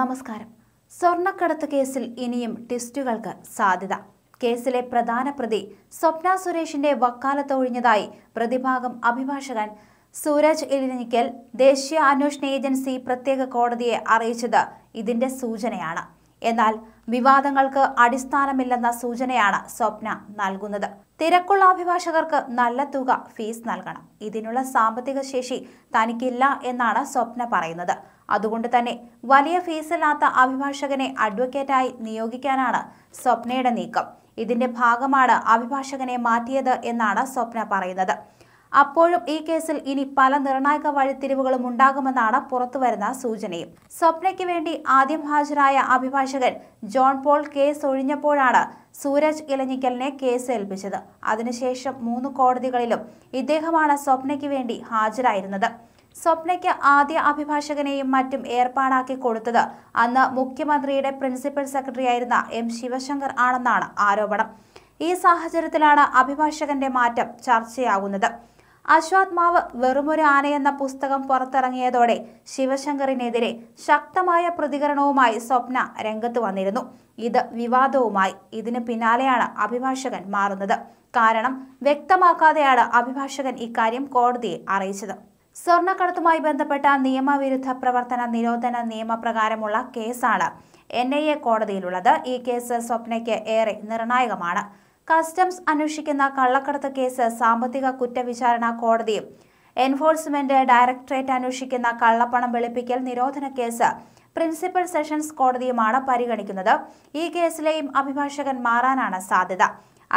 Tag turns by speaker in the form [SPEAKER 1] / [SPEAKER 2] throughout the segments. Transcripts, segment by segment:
[SPEAKER 1] നമസ്കാരം സ്വർണ്ണക്കടത്ത് കേസിൽ ഇനിയും ടെസ്റ്റുകൾക്ക് സാധ്യത കേസിലെ പ്രധാന പ്രതി സ്വപ്ന സുരേഷിന്റെ വക്കാലത്ത് ഒഴിഞ്ഞതായി പ്രതിഭാഗം അഭിഭാഷകൻ സൂരജ് ഇലിനിക്കൽ ദേശീയ അന്വേഷണ ഏജൻസി പ്രത്യേക കോടതിയെ അറിയിച്ചത് ഇതിന്റെ സൂചനയാണ് എന്നാൽ വിവാദങ്ങൾക്ക് അടിസ്ഥാനമില്ലെന്ന സൂചനയാണ് സ്വപ്ന നൽകുന്നത് തിരക്കുള്ള അഭിഭാഷകർക്ക് നല്ല തുക ഫീസ് നൽകണം ഇതിനുള്ള സാമ്പത്തിക ശേഷി തനിക്കില്ല എന്നാണ് സ്വപ്ന പറയുന്നത് അതുകൊണ്ട് തന്നെ വലിയ ഫീസില്ലാത്ത അഭിഭാഷകനെ അഡ്വക്കേറ്റായി നിയോഗിക്കാനാണ് സ്വപ്നയുടെ നീക്കം ഇതിന്റെ ഭാഗമാണ് അഭിഭാഷകനെ മാറ്റിയത് എന്നാണ് സ്വപ്ന പറയുന്നത് അപ്പോഴും ഈ കേസിൽ ഇനി പല നിർണായക വഴിത്തിരിവുകളും ഉണ്ടാകുമെന്നാണ് പുറത്തുവരുന്ന സൂചനയും സ്വപ്നയ്ക്ക് വേണ്ടി ആദ്യം ഹാജരായ അഭിഭാഷകൻ ജോൺ പോൾ കേസ് ഒഴിഞ്ഞപ്പോഴാണ് സൂരജ് ഇലഞ്ഞിക്കലിനെ കേസ് ഏൽപ്പിച്ചത് അതിനുശേഷം മൂന്ന് കോടതികളിലും ഇദ്ദേഹമാണ് സ്വപ്നയ്ക്ക് വേണ്ടി ഹാജരായിരുന്നത് സ്വപ്നയ്ക്ക് ആദ്യ അഭിഭാഷകനെയും മറ്റും ഏർപ്പാടാക്കി കൊടുത്തത് അന്ന് മുഖ്യമന്ത്രിയുടെ പ്രിൻസിപ്പൽ സെക്രട്ടറിയായിരുന്ന എം ശിവശങ്കർ ആണെന്നാണ് ആരോപണം ഈ സാഹചര്യത്തിലാണ് അഭിഭാഷകന്റെ മാറ്റം ചർച്ചയാകുന്നത് അശ്വാത്മാവ് വെറുമൊരു ആനയെന്ന പുസ്തകം പുറത്തിറങ്ങിയതോടെ ശിവശങ്കറിനെതിരെ ശക്തമായ പ്രതികരണവുമായി സ്വപ്ന രംഗത്ത് വന്നിരുന്നു ഇത് വിവാദവുമായി ഇതിന് പിന്നാലെയാണ് അഭിഭാഷകൻ മാറുന്നത് കാരണം വ്യക്തമാക്കാതെയാണ് അഭിഭാഷകൻ ഇക്കാര്യം കോടതിയെ അറിയിച്ചത് സ്വർണ്ണക്കടത്തുമായി ബന്ധപ്പെട്ട നിയമവിരുദ്ധ പ്രവർത്തന നിരോധന നിയമപ്രകാരമുള്ള കേസാണ് എൻ ഐ എ കോടതിയിലുള്ളത് ഈ കേസ് സ്വപ്നയ്ക്ക് ഏറെ നിർണായകമാണ് കസ്റ്റംസ് അന്വേഷിക്കുന്ന കള്ളക്കടത്ത് കേസ് സാമ്പത്തിക കുറ്റവിചാരണ കോടതിയും എൻഫോഴ്സ്മെന്റ് ഡയറക്ടറേറ്റ് അന്വേഷിക്കുന്ന കള്ളപ്പണം വെളുപ്പിക്കൽ നിരോധന കേസ് പ്രിൻസിപ്പൽ സെഷൻസ് കോടതിയുമാണ് പരിഗണിക്കുന്നത് ഈ കേസിലെയും അഭിഭാഷകൻ മാറാനാണ് സാധ്യത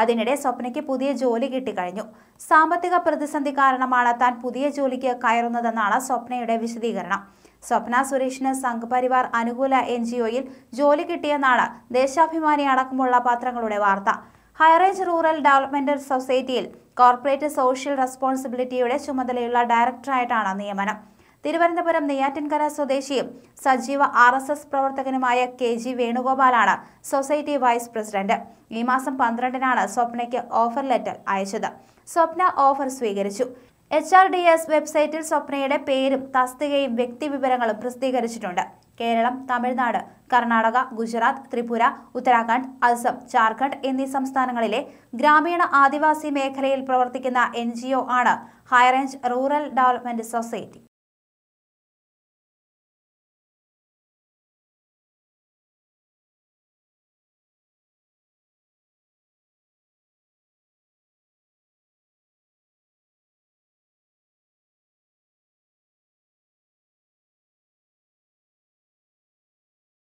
[SPEAKER 1] അതിനിടെ സ്വപ്നയ്ക്ക് പുതിയ ജോലി കിട്ടിക്കഴിഞ്ഞു സാമ്പത്തിക പ്രതിസന്ധി കാരണമാണ് താൻ പുതിയ ജോലിക്ക് കയറുന്നതെന്നാണ് സ്വപ്നയുടെ വിശദീകരണം സ്വപ്ന സുരേഷിന് സംഘപരിവാർ അനുകൂല എൻ ജി ഒയിൽ ജോലി കിട്ടിയെന്നാണ് ദേശാഭിമാനി അടക്കമുള്ള പത്രങ്ങളുടെ വാർത്ത ഹൈറേഞ്ച് റൂറൽ ഡെവലപ്മെന്റ് സൊസൈറ്റിയിൽ കോർപ്പറേറ്റ് സോഷ്യൽ റെസ്പോൺസിബിലിറ്റിയുടെ ചുമതലയുള്ള ഡയറക്ടറായിട്ടാണ് നിയമനം തിരുവനന്തപുരം നെയ്യാറ്റിൻകര സ്വദേശിയും സജീവ ആർ എസ് എസ് പ്രവർത്തകനുമായ കെ ജി വേണുഗോപാലാണ് സൊസൈറ്റി വൈസ് പ്രസിഡന്റ് ഈ മാസം പന്ത്രണ്ടിനാണ് സ്വപ്നയ്ക്ക് ഓഫർ ലെറ്റർ അയച്ചത് സ്വപ്ന ഓഫർ സ്വീകരിച്ചു എച്ച് ആർ ഡി എസ് വെബ്സൈറ്റിൽ സ്വപ്നയുടെ പേരും തസ്തികയും വ്യക്തിവിവരങ്ങളും പ്രസിദ്ധീകരിച്ചിട്ടുണ്ട് കേരളം തമിഴ്നാട് കർണാടക ഗുജറാത്ത് ത്രിപുര ഉത്തരാഖണ്ഡ് അസം ജാർഖണ്ഡ് എന്നീ സംസ്ഥാനങ്ങളിലെ ഗ്രാമീണ ആദിവാസി മേഖലയിൽ പ്രവർത്തിക്കുന്ന എൻ ആണ് ഹൈറേഞ്ച് റൂറൽ ഡെവലപ്മെന്റ് സൊസൈറ്റി